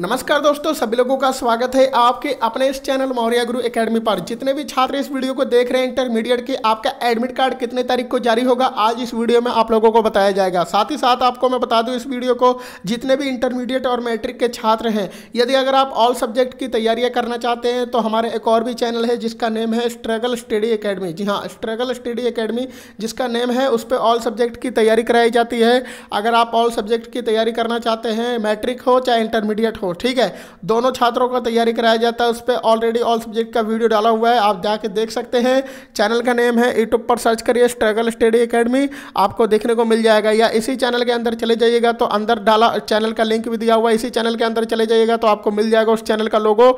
नमस्कार दोस्तों सभी लोगों का स्वागत है आपके अपने इस चैनल मौर्या गुरु एकेडमी पर जितने भी छात्र इस वीडियो को देख रहे हैं इंटरमीडिएट के आपका एडमिट कार्ड कितने तारीख को जारी होगा आज इस वीडियो में आप लोगों को बताया जाएगा साथ ही साथ आपको मैं बता दूं इस वीडियो को जितने भी इंटरमीडिएट और मैट्रिक के छात्र हैं यदि अगर आप ऑल सब्जेक्ट की तैयारियाँ करना चाहते हैं तो हमारे एक और भी चैनल है जिसका नेम है स्ट्रगल स्टडी अकेडमी जी हाँ स्ट्रगल स्टडी अकेडमी जिसका नेम है उस पर ऑल सब्जेक्ट की तैयारी कराई जाती है अगर आप ऑल सब्जेक्ट की तैयारी करना चाहते हैं मैट्रिक हो चाहे इंटरमीडिएट हो को ठीक है दोनों छात्रों का तैयारी कराया जाता है उस पर ऑलरेडी ऑल सब्जेक्ट का वीडियो डाला हुआ है आप जाके देख सकते हैं चैनल का नेम है यूट्यूब पर सर्च करिए स्ट्रगल स्टडी अकेडमी आपको देखने को मिल जाएगा या इसी चैनल के अंदर चले जाइएगा तो अंदर डाला चैनल का लिंक भी दिया हुआ है इसी चैनल के अंदर चले जाइएगा तो आपको मिल जाएगा उस चैनल का लोगो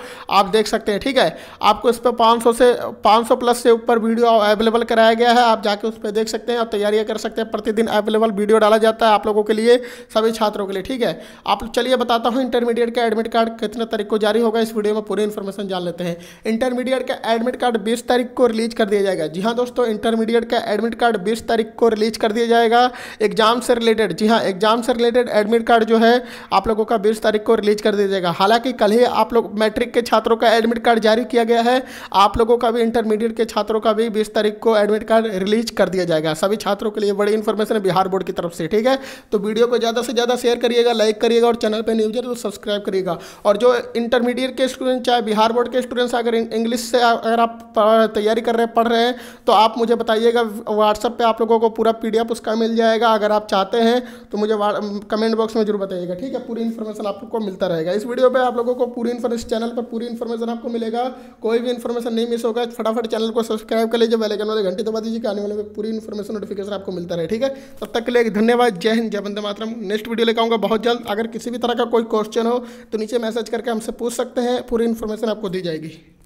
आप देख सकते हैं ठीक है आपको इस पर पाँच से पाँच प्लस से ऊपर वीडियो अवेलेबल कराया गया है आप जाके उस पर देख सकते हैं और तैयारियाँ कर सकते हैं प्रतिदिन अवेलेबल वीडियो डाला जाता है आप लोगों के लिए सभी छात्रों के लिए ठीक है आप चलिए बताता हूँ इंटरमीडिएट का एडमिट कार्ड कितने तारीख को जारी होगा इस वीडियो में पूरी इन्फॉर्मेशन जान लेते हैं इंटरमीडिएट का एडमिट कार्ड बीस तारीख को रिलीज कर दिया जाएगा जी हाँ दोस्तों इंटरमीडिएट का एडमिट कार्ड बीस तारीख को रिलीज कर दिया जाएगा एग्जाम से रिलेटेड जी हाँ एग्जाम से रिलेटेड एडमिट कार्ड जो है आप लोगों का बीस तारीख को रिलीज कर दिया जाएगा हालांकि कल ही आप लोग मैट्रिक के छात्रों का एडमिट कार्ड जारी किया गया है आप लोगों का भी इंटरमीडिएट के छात्रों का भी बीस तारीख को एडमिट कार्ड रिलीज कर दिया जाएगा सभी छात्रों के लिए बड़ी इन्फॉर्मेशन है बिहार बोर्ड की तरफ से ठीक है तो वीडियो को ज़्यादा से ज़्यादा शेयर करिएगा लाइक करिएगा और चैनल पर न्यूज तो सब्सक्राइब करेगा और जो इंटरमीडिएट के स्टूडेंट चाहे बिहार बोर्ड के स्टूडेंट्स अगर इंग्लिश से अगर आप तैयारी कर रहे पढ़ रहे हैं तो आप मुझे बताइएगा व्हाट्सअप पर आप लोगों को पूरा पी उसका मिल जाएगा अगर आप चाहते हैं तो मुझे कमेंट बॉक्स में जरूर बताइएगा ठीक है पूरी इन्फॉर्मेशन आप लोग को मिलता रहेगा इस वीडियो पर आप लोगों को पूरी इन्फॉर्मेशन चैनल पर पूरी इन्फॉर्मेशन आपको मिलेगा कोई भी इन्फॉर्मेशन नहीं मिस होगा फटाफट चैनल को सब्सक्राइब कर लीजिए बेलाइकन वाले घंटे दबा दीजिए आने वाले पूरी इन्फॉर्मेशन नोटिफिकेशन आपको मिलता रहे ठीक है तब तक के लिए धन्यवाद जय हिंद जय बंदे मातरम नेक्स्ट वीडियो लेकर आऊँगा बहुत जल्द अगर किसी भी तरह का कोई क्वेश्चन हो तो नीचे मैसेज करके हमसे पूछ सकते हैं पूरी इन्फॉर्मेशन आपको दी जाएगी